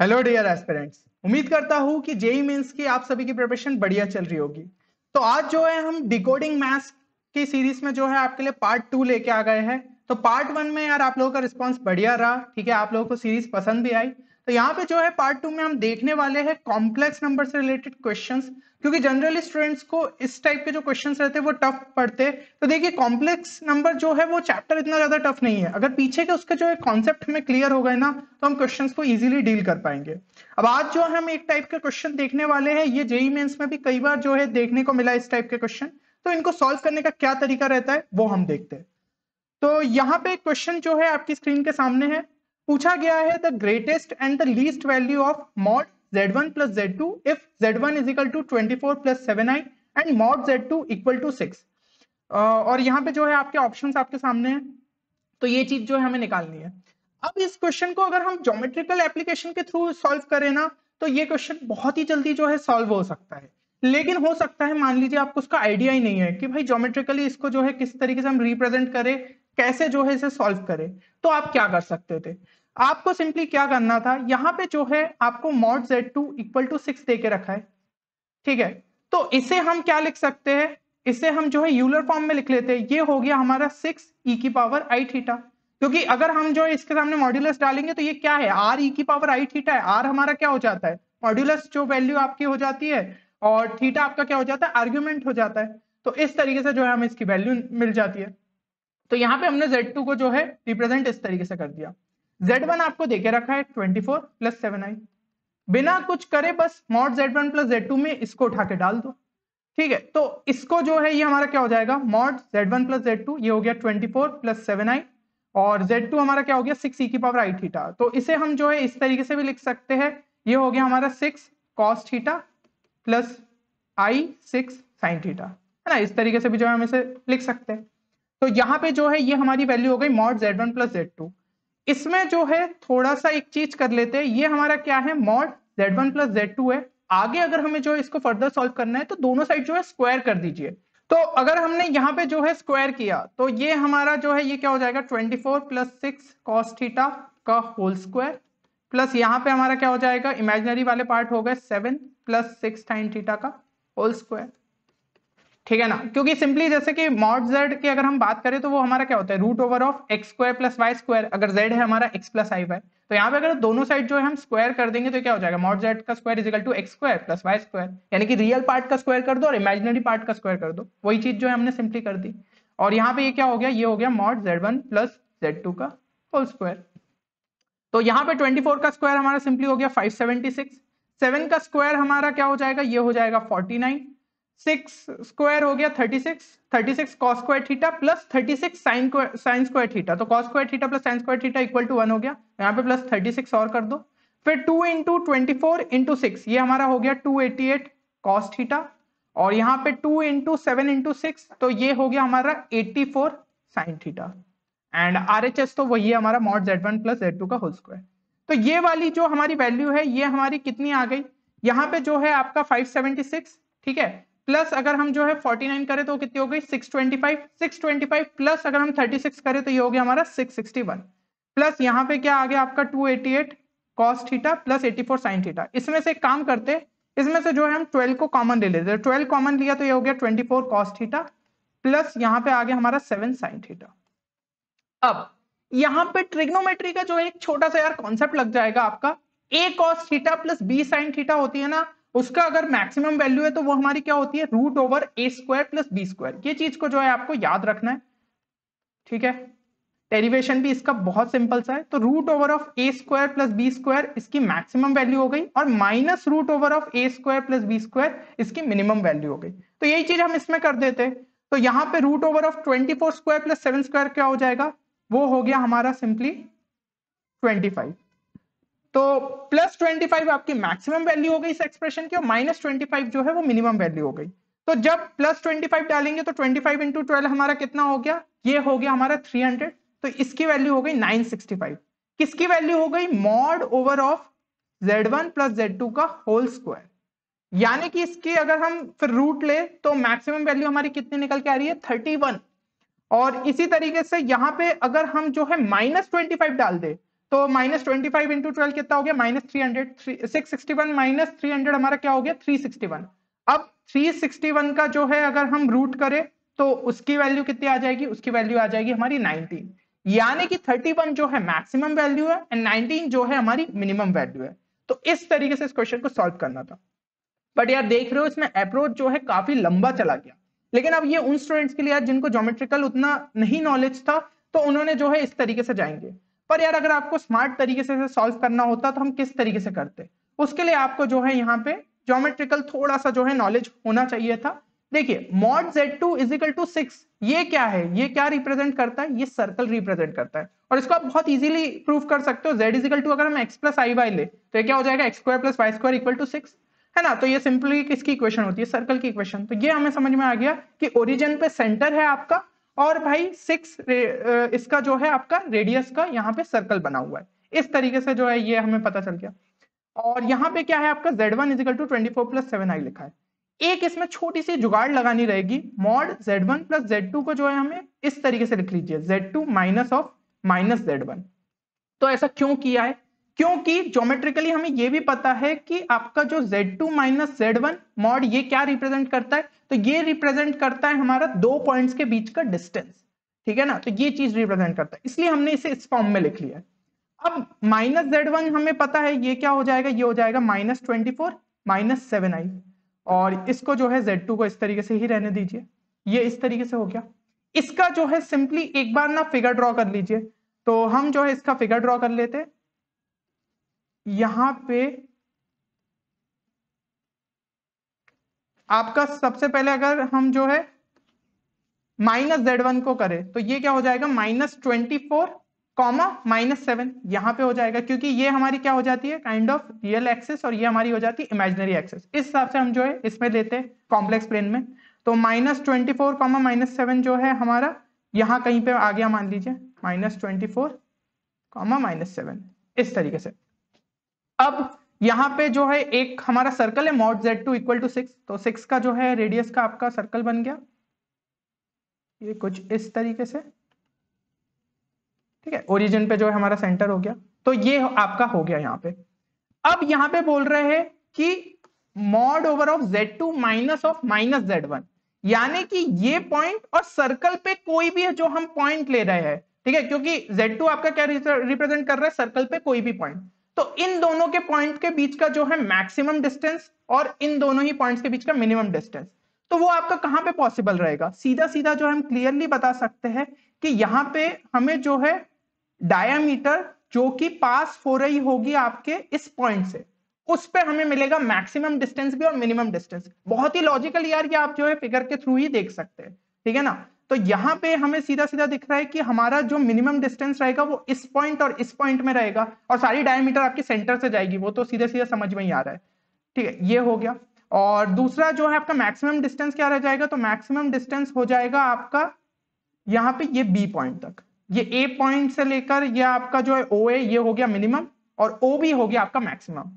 hello dear aspirants उम्मीद करता हूँ कि जेई मीन्स e e की आप सभी की प्रिपरेशन बढ़िया चल रही होगी तो आज जो है हम डिकोडिंग मैथ्स की सीरीज में जो है आपके लिए पार्ट टू लेके आ गए हैं तो पार्ट वन में यार आप लोगों का रिस्पॉन्स बढ़िया रहा ठीक है आप लोगों को सीरीज पसंद भी आई तो यहाँ पे जो है पार्ट टू में हम देखने वाले हैं कॉम्प्लेक्स नंबर से रिलेटेड क्वेश्चन क्योंकि जनरली स्टूडेंट्स को इस टाइप के जो क्वेश्चन रहते हैं वो टफ पढ़ते तो देखिए कॉम्प्लेक्स नंबर जो है वो चैप्टर इतना ज्यादा टफ नहीं है अगर पीछे के उसके जो है कॉन्सेप्ट में क्लियर हो गए ना तो हम क्वेश्चन को इजिली डील कर पाएंगे अब आज जो हम एक टाइप के क्वेश्चन देखने वाले हैं ये जेई मेन्स e e में भी कई बार जो है देखने को मिला इस टाइप के क्वेश्चन तो इनको सॉल्व करने का क्या तरीका रहता है वो हम देखते हैं तो यहाँ पे क्वेश्चन जो है आपकी स्क्रीन के सामने है पूछा गया है the greatest and the least value of mod z1 plus z2 if z1 is equal to 24 plus 7i and mod z2 equal to 6 uh, और यहाँ पे जो है आपके ऑप्शन आपके सामने हैं तो ये चीज जो है हमें निकालनी है अब इस क्वेश्चन को अगर हम ज्योमेट्रिकल एप्लीकेशन के थ्रू सॉल्व करें ना तो ये क्वेश्चन बहुत ही जल्दी जो है सॉल्व हो सकता है लेकिन हो सकता है मान लीजिए आपको उसका आइडिया ही नहीं है कि भाई ज्योमेट्रिकली इसको जो है किस तरीके से हम रिप्रेजेंट करें कैसे जो है इसे सॉल्व करें तो आप क्या कर सकते थे आपको सिंपली क्या करना था यहाँ पे जो है आपको mod z two equal to six दे के रखा है ठीक है तो इसे हम क्या लिख सकते हैं इसे हम जो है यूलर फॉर्म में लिख लेते हैं ये हो गया हमारा सिक्स ई e की पावर आई थीटा क्योंकि अगर हम जो है इसके सामने मॉड्यूलस डालेंगे तो ये क्या है आर ई e की पावर आई थीटा है आर हमारा क्या हो जाता है मॉड्यूलस जो वैल्यू आपकी हो जाती है और थीटा आपका क्या हो जाता है आर्ग्यूमेंट हो जाता है तो इस तरीके से जो है हमें इसकी वैल्यू मिल जाती है तो यहाँ पे हमने Z2 को जो है रिप्रेजेंट इस तरीके से कर दिया Z1 आपको देके रखा है 24 प्लस सेवन आई बिना कुछ करे बस मॉड Z1 प्लस में इसको उठा के डाल दो ठीक है तो इसको जो है ये हमारा क्या हो जाएगा मॉड Z1 प्लस Z2 ये हो गया 24 प्लस सेवन और Z2 हमारा क्या हो गया सिक्स e की पावर आई थीटा तो इसे हम जो है इस तरीके से भी लिख सकते हैं ये हो गया हमारा six cos theta plus i six sine theta है ना इस तरीके से भी जो है हम इसे लिख सकते हैं तो यहाँ पे जो है ये हमारी वैल्यू हो गई mod z one plus z two इसमें जो है थोड़ा सा एक चीज कर लेते हैं ये हमारा क्या है mod z one plus z two है आगे अगर हमें जो है इसको फर्दर सॉल्व करना है तो दोनों साइड जो है स्क्वायर कर दीजिए तो अगर हमने यहाँ पे जो है स्क्वायर किया तो ये हमारा जो है ये क्या हो जाएगा twenty four plus six cos theta का होल स्क्वायर प्लस यहाँ पे हमारा क्या हो जाएगा इमेजिनरी वाले पार्ट हो गए seven plus six sine theta का होल स्क्वायर ठीक है ना क्योंकि सिंपली जैसे कि मॉड जेड की अगर हम बात करें तो वो हमारा क्या होता है root over of x square plus y square अगर जेड है हमारा एक्स प्लस आई वाई तो यहाँ पे अगर दोनों साइड जो है हम स्क्वायर कर देंगे तो क्या हो जाएगा मॉड जेड का square equal to x square plus y square यानी कि रियल पार्ट का स्क्वायर कर दो और इमेजिनरी पार्ट का स्क्वायर कर दो वही चीज जो है हमने सिंपली कर दी और यहाँ पे ये क्या हो गया ये हो गया mod z one plus z two का होल स्क्वायर तो यहाँ पे ट्वेंटी फोर का स्क्वायर हमारा सिंपली हो गया फाइव सेवेंटी सिक्स सेवन का स्क्वायर हमारा क्या हो जाएगा ये हो जाएगा फोर्टी नाइन सिक्स स्क्वायर हो गया thirty six thirty six cos square theta plus thirty six sine sine square theta तो cos square theta plus sine square theta equal to one हो गया यहाँ पे प्लस थर्टी सिक्स और कर दो फिर two into twenty four into six ये हमारा हो गया two eighty eight cos theta और यहाँ पे two into seven into six तो ये हो गया हमारा eighty four sine theta and R H S तो वही है हमारा mod z one plus z two का होल स्क्वायर तो ये वाली जो हमारी वैल्यू है ये हमारी कितनी आ गई यहाँ पे जो है आपका फाइव सेवेंटी सिक्स ठीक है प्लस अगर हम जो है 49 करें तो कितनी हो गई 625 625 प्लस अगर हम 36 करें तो ये हो गया हमारा 661 प्लस यहाँ पे क्या आ गया आपका 288 cos theta plus four sine theta इसमें से काम करते इसमें से जो है हम 12 को कॉमन ले लेते ट्वेल्व कॉमन लिया तो ये हो गया 24 कॉस थीटा प्लस यहाँ पे आ गया हमारा 7 साइन थीटा अब यहाँ पे ट्रिग्नोमेट्री का जो एक छोटा सा यार कॉन्सेप्ट लग जाएगा आपका a cos theta plus b sine theta होती है ना उसका अगर मैक्सिमम वैल्यू है तो वो हमारी क्या होती है root over a square plus b square ये चीज को जो है आपको याद रखना है ठीक है डेरिवेशन भी इसका बहुत सिंपल सा है तो root over of a square plus b square इसकी मैक्सिमम वैल्यू हो गई और minus root over of a square plus b square इसकी मिनिमम वैल्यू हो गई तो यही चीज हम इसमें कर देते हैं तो यहाँ पे root over of twenty four square plus seven square क्या हो जाएगा वो हो गया हमारा सिंपली ट्वेंटी फाइव तो प्लस ट्वेंटी फाइव आपकी मैक्सिमम वैल्यू हो गई इस एक्सप्रेशन की और माइनस ट्वेंटी फाइव जो है वो मिनिमम वैल्यू हो गई तो जब प्लस ट्वेंटी फाइव डालेंगे तो ट्वेंटी फाइव इंटू ट्वेल्व हमारा कितना हो गया ये हो गया हमारा थ्री हंड्रेड तो इसकी वैल्यू हो गई नाइन सिक्सटी फाइव किसकी वैल्यू हो गई mod over of z one plus z two का होल स्क्वायर यानी कि इसकी अगर हम फिर रूट ले तो मैक्सिमम वैल्यू हमारी कितनी निकल के आ रही है थर्टी वन और इसी तरीके से यहाँ पे अगर हम जो है माइनस ट्वेंटी फाइव डाल दे तो minus twenty five into twelve कितना हो गया minus three hundred three six sixty one minus three hundred हमारा क्या हो गया थ्री सिक्सटी वन अब थ्री सिक्सटी वन का जो है अगर हम रूट करें तो उसकी वैल्यू कितनी आ जाएगी उसकी वैल्यू आ जाएगी हमारी नाइनटीन यानी कि थर्टी वन जो है मैक्सिमम वैल्यू है एंड नाइनटीन जो है हमारी मिनिमम वैल्यू है तो इस तरीके से इस क्वेश्चन को सॉल्व करना था बट यार देख रहे हो इसमें अप्रोच जो है काफी लंबा चला गया लेकिन अब ये उन स्टूडेंट्स के लिए जिनको जोमेट्रिकल उतना नहीं नॉलेज था तो उन्होंने जो है इस तरीके से जाएंगे पर यार अगर आपको स्मार्ट तरीके से सॉल्व करना होता तो हम किस तरीके से करते उसके लिए आपको जो है यहाँ पे ज्योमेट्रिकल थोड़ा सा जो है नॉलेज होना चाहिए था देखिए mod z two equal to six ये क्या है ये क्या रिप्रेजेंट करता है ये सर्कल रिप्रेजेंट करता है और इसको आप बहुत इजीली प्रूव कर सकते हो जेड इजिकल टू अगर हम एक्स प्लस आई वाई ले तो ये क्या हो जाएगा x square plus y square equal to six है ना तो ये सिंपली किसकी इक्वेशन होती है सर्कल की इक्वेशन तो ये हमें समझ में आ गया कि ओरिजिन पे सेंटर है आपका और भाई सिक्स इसका जो है आपका रेडियस का यहाँ पे सर्कल बना हुआ है इस तरीके से जो है ये हमें पता चल गया और यहाँ पे क्या है आपका z one equal to twenty four plus seven i लिखा है एक इसमें छोटी सी जुगाड़ लगानी रहेगी mod z one plus z two को जो है हमें इस तरीके से लिख लीजिए z two minus of minus z one तो ऐसा क्यों किया है क्योंकि ज्योमेट्रिकली हमें यह भी पता है कि आपका जो Z2 to minus Z mod ये क्या रिप्रेजेंट करता है तो ये रिप्रेजेंट करता है हमारा दो पॉइंट्स के बीच का डिस्टेंस ठीक है ना तो ये चीज रिप्रेजेंट करता है इसलिए हमने इसे इस फॉर्म में लिख लिया अब माइनस जेड हमें पता है ये क्या हो जाएगा ये हो जाएगा minus twenty four minus seven i और इसको जो है जेड टू को इस तरीके से ही रहने दीजिए ये इस तरीके से हो गया इसका जो है सिंपली एक बार ना फिगर ड्रॉ कर लीजिए तो हम जो है इसका फिगर ड्रॉ कर लेते हैं यहां पे आपका सबसे पहले अगर हम जो है माइनस जेड वन को करें तो ये क्या हो जाएगा minus twenty four comma minus seven यहां पे हो जाएगा क्योंकि ये हमारी क्या हो जाती है काइंड ऑफ रियल एक्सेस और ये हमारी हो जाती है इमेजिनरी एक्सेस इस हिसाब से हम जो है इसमें लेते हैं कॉम्प्लेक्स प्लेन में तो minus twenty four comma minus seven जो है हमारा यहां कहीं पे आ गया मान लीजिए minus twenty four comma minus seven इस तरीके से अब यहाँ पे जो है एक हमारा सर्कल है mod z two equal to six तो सिक्स का जो है रेडियस का आपका सर्कल बन गया ये कुछ इस तरीके से ठीक है ओरिजिन पे जो है हमारा सेंटर हो गया तो ये आपका हो गया यहाँ पे अब यहाँ पे बोल रहे हैं कि mod over of z two minus of minus z one यानी कि ये पॉइंट और सर्कल पे कोई भी जो हम पॉइंट ले रहे हैं ठीक है क्योंकि जेड टू आपका क्या रिप्रेजेंट कर रहा है सर्कल पे कोई भी पॉइंट तो इन दोनों के पॉइंट के बीच का जो है मैक्सिमम डिस्टेंस और इन दोनों ही पॉइंट्स के बीच का मिनिमम डिस्टेंस तो वो आपका कहां पे पॉसिबल रहेगा सीधा सीधा जो हम क्लियरली बता सकते हैं कि यहाँ पे हमें जो है डायामीटर जो कि पास हो रही होगी आपके इस पॉइंट से उस पर हमें मिलेगा मैक्सिमम डिस्टेंस भी और मिनिमम डिस्टेंस बहुत ही लॉजिकल यार ये आप जो है फिगर के थ्रू ही देख सकते हैं ठीक है ना तो यहां पे हमें सीधा सीधा दिख रहा है कि हमारा जो मिनिमम डिस्टेंस रहेगा वो इस पॉइंट और इस पॉइंट में रहेगा और सारी डायमीटर आपके सेंटर से जाएगी वो तो सीधे सीधा समझ में ही आ रहा है ठीक है ये हो गया और दूसरा जो है आपका मैक्सिमम डिस्टेंस क्या रह जाएगा तो मैक्सिमम डिस्टेंस हो जाएगा आपका यहाँ पे ये बी पॉइंट तक ये ए पॉइंट से लेकर ये आपका जो है ओ ए ये हो गया मिनिमम और ओ भी हो गया आपका मैक्सिमम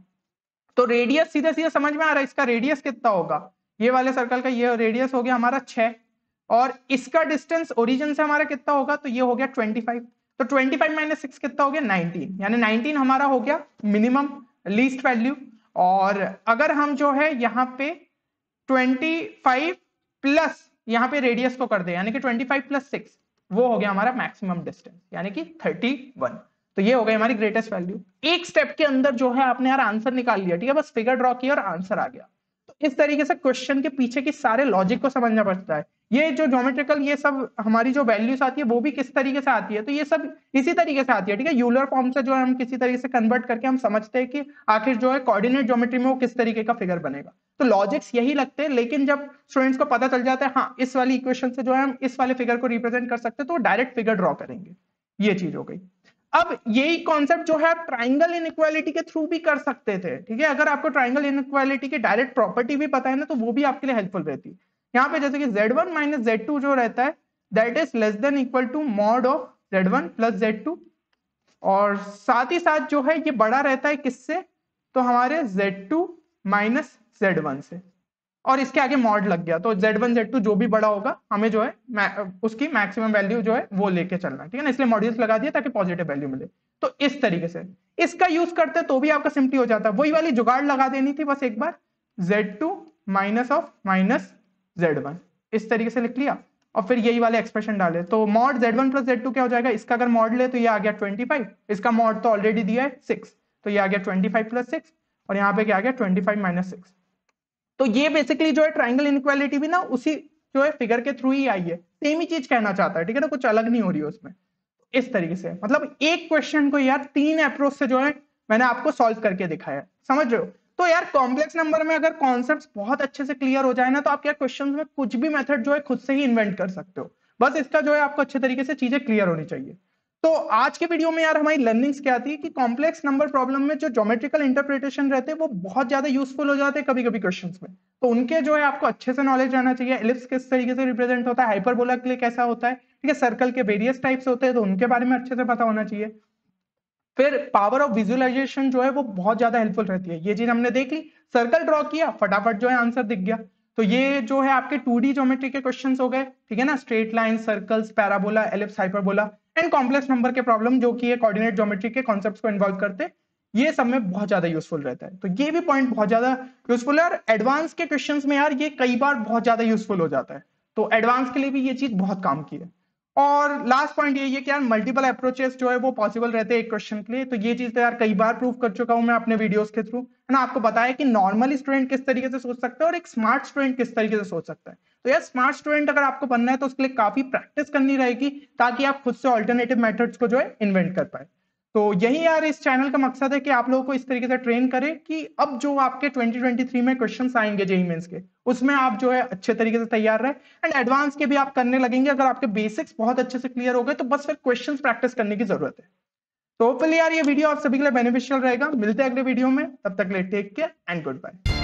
तो रेडियस सीधा सीधा समझ में आ रहा है इसका रेडियस कितना होगा ये वाले सर्कल का ये रेडियस हो गया हमारा छह और इसका डिस्टेंस ओरिजिन से हमारा कितना होगा तो ये हो गया 25 तो 25 फाइव माइनस सिक्स कितना हो गया 19 यानी 19 हमारा हो गया मिनिमम लीस्ट वैल्यू और अगर हम जो है यहाँ पे 25 प्लस यहाँ पे रेडियस को कर दे यानी कि 25 प्लस सिक्स वो हो गया हमारा मैक्सिमम डिस्टेंस यानी कि 31 तो ये हो गई हमारी ग्रेटेस्ट वैल्यू एक स्टेप के अंदर जो है आपने यार आंसर निकाल लिया ठीक है बस फिगर ड्रॉ किया और आंसर आ गया तो इस तरीके से क्वेश्चन के पीछे की सारे लॉजिक को समझना पड़ता है ये जो ज्योमेट्रिकल ये सब हमारी जो वैल्यूज आती है वो भी किस तरीके से आती है तो ये सब इसी तरीके से आती है ठीक है यूलर फॉर्म से जो है हम किसी तरीके से कन्वर्ट करके हम समझते हैं कि आखिर जो है कोऑर्डिनेट ज्योमेट्री में वो किस तरीके का फिगर बनेगा तो लॉजिक्स यही लगते हैं लेकिन जब स्टूडेंट्स को पता चल जाता है हाँ इस वाली इक्वेशन से जो है हम इस वाले फिगर को रिप्रेजेंट कर सकते हैं तो डायरेक्ट फिगर ड्रॉ करेंगे ये चीज हो गई अब यही कॉन्सेप्ट जो है आप ट्राइंगल इनक्वालिटी के थ्रू भी कर सकते थे ठीक है अगर आपको ट्राइंगल इनक्वालिटी की डायरेक्ट प्रॉपर्टी भी पता है ना तो वो भी आपके लिए हेल्पफुल रहती है यहाँ पे जैसे कि z one minus z two जो रहता है that is less than equal to mod of z one plus z two और साथ ही साथ जो है ये बड़ा रहता है किससे तो हमारे z two minus z one से और इसके आगे मॉड लग गया तो जेड वन जेड टू जो भी बड़ा होगा हमें जो है उसकी मैक्सिमम वैल्यू जो है वो लेके चलना ठीक है ना इसलिए मॉड्यूल्स लगा दिया ताकि पॉजिटिव वैल्यू मिले तो इस तरीके से इसका यूज करते तो भी आपका सिंपली हो जाता है वही वाली जुगाड़ लगा देनी थी बस एक बार z two minus of minus z one इस तरीके से लिख लिया और फिर यही वाले एक्सप्रेशन डाले तो mod z one plus z two क्या हो जाएगा इसका अगर मॉड ले तो ये आ गया ट्वेंटी फाइव इसका मॉड तो ऑलरेडी दिया है सिक्स तो ये आ गया ट्वेंटी फाइव प्लस सिक्स और यहाँ पे क्या आ गया ट्वेंटी फाइव माइनस सिक्स तो ये बेसिकली जो है ट्राइंगल इनक्वालिटी भी ना उसी जो है फिगर के थ्रू ही आई है सेम ही चीज कहना चाहता है ठीक है ना कुछ अलग नहीं हो रही है उसमें इस तरीके से मतलब एक क्वेश्चन को यार तीन अप्रोच से जो है मैंने आपको सॉल्व करके दिखाया समझ रहे हो तो यार कॉम्प्लेक्स नंबर में अगर कॉन्सेप्ट बहुत अच्छे से क्लियर हो जाए ना तो आप यार क्वेश्चन में कुछ भी मेथड जो है खुद से ही इन्वेंट कर सकते हो बस इसका जो है आपको अच्छे तरीके से चीजें क्लियर होनी चाहिए तो आज के वीडियो में यार हमारी लर्निंग्स क्या थी कि कॉम्प्लेक्स नंबर प्रॉब्लम में जो ज्योमेट्रिकल इंटरप्रिटेशन रहते हैं वो बहुत ज्यादा यूजफुल हो जाते हैं कभी कभी क्वेश्चंस में तो उनके जो है आपको अच्छे से नॉलेज रहना चाहिए एलिप्स किस तरीके से रिप्रेजेंट होता है हाइपरबोला के लिए कैसा होता है ठीक है सर्कल के वेरियस टाइप्स होते हैं तो उनके बारे में अच्छे से पता होना चाहिए फिर पावर ऑफ विजुअलाइजेशन जो है वो बहुत ज्यादा हेल्पफुल रहती है ये चीज हमने देख ली सर्कल ड्रॉ किया फटाफट जो है आंसर दिख गया तो ये जो है आपके टू डी ज्योमेट्री के क्वेश्चन हो गए ठीक है ना straight line circles parabola ellipse hyperbola and complex number के प्रॉब्लम जो कि ये कोऑर्डिनेट ज्योमेट्री के कॉन्सेप्ट को इन्वॉल्व करते ये सब में बहुत ज्यादा यूजफुल रहता है तो ये भी पॉइंट बहुत ज्यादा यूजफुल है और एडवांस के क्वेश्चन में यार ये कई बार बहुत ज्यादा यूजफुल हो जाता है तो एडवांस के लिए भी ये चीज बहुत काम की है और लास्ट पॉइंट ये है कि यार मल्टीपल अप्रोचेस जो है वो पॉसिबल रहते हैं एक क्वेश्चन के लिए तो ये चीज तो यार कई बार प्रूव कर चुका हूं मैं अपने वीडियोस के थ्रू है ना आपको बताया कि नॉर्मल स्टूडेंट किस तरीके से सोच सकता है और एक स्मार्ट स्टूडेंट किस तरीके से सोच सकता है तो यार स्मार्ट स्टूडेंट अगर आपको बनना है तो उसके लिए काफी प्रैक्टिस करनी रहेगी ताकि आप खुद से ऑल्टरनेटिव मेथड्स को जो है इन्वेंट कर पाए तो यही यार इस चैनल का मकसद है कि आप लोगों को इस तरीके से ट्रेन करें कि अब जो आपके 2023 में क्वेश्चन आएंगे जेई मेंस के उसमें आप जो है अच्छे तरीके से तैयार रहे एंड एडवांस के भी आप करने लगेंगे अगर आपके बेसिक्स बहुत अच्छे से क्लियर हो गए तो बस फिर क्वेश्चन प्रैक्टिस करने की जरूरत है तो होपफुली यार ये वीडियो आप सभी के लिए बेनिफिशियल रहेगा मिलते हैं अगले वीडियो में तब तक ले take care and good bye